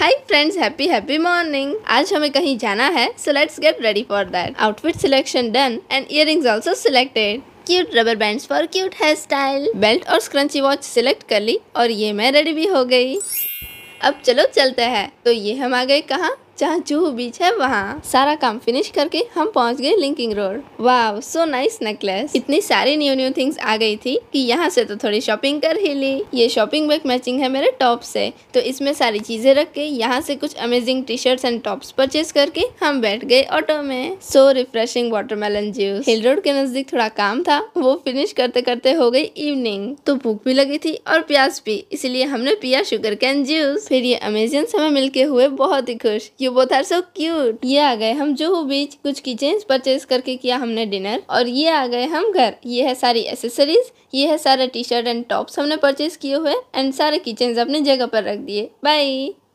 हाय friends happy happy morning आज हमें कहीं जाना है so let's get ready for that outfit selection done and earrings also selected cute rubber bands for cute hair style belt और scrunchie watch select कर ली और ये मैं रेडी भी हो गई अब चलो चलते हैं तो ये हम आ गए कहाँ जहाँ जूहू बीच है वहाँ सारा काम फिनिश करके हम पहुँच गए लिंकिंग रोड वाह सो नाइस नेकलेस इतनी सारी न्यू न्यू थिंग्स आ गई थी कि यहाँ से तो थोड़ी शॉपिंग कर ही ली ये शॉपिंग बैग मैचिंग है मेरे टॉप से तो इसमें सारी चीजें रख के यहाँ से कुछ amazing T shirt and tops purchase करके हम बैठ गए ऑटो में so refreshing watermelon juice hill road के नजदीक थोड़ा काम था वो फिनिश करते करते हो गई इवनिंग तो भूख भी लगी थी और प्यास भी इसीलिए हमने पिया शुगर कैन जूस फिर ये अमेजियन समय मिलके हुए बहुत ही खुश you you both are so cute ये आ गए हम जूहू बीच कुछ किचन्स परचेज करके किया हमने डिनर और ये आ गए हम घर ये है सारी एसेसरीज ये है सारे टी शर्ट एंड टॉप्स हमने परचेज किए हुए एंड सारे किचन अपने जगह पर रख दिए बाय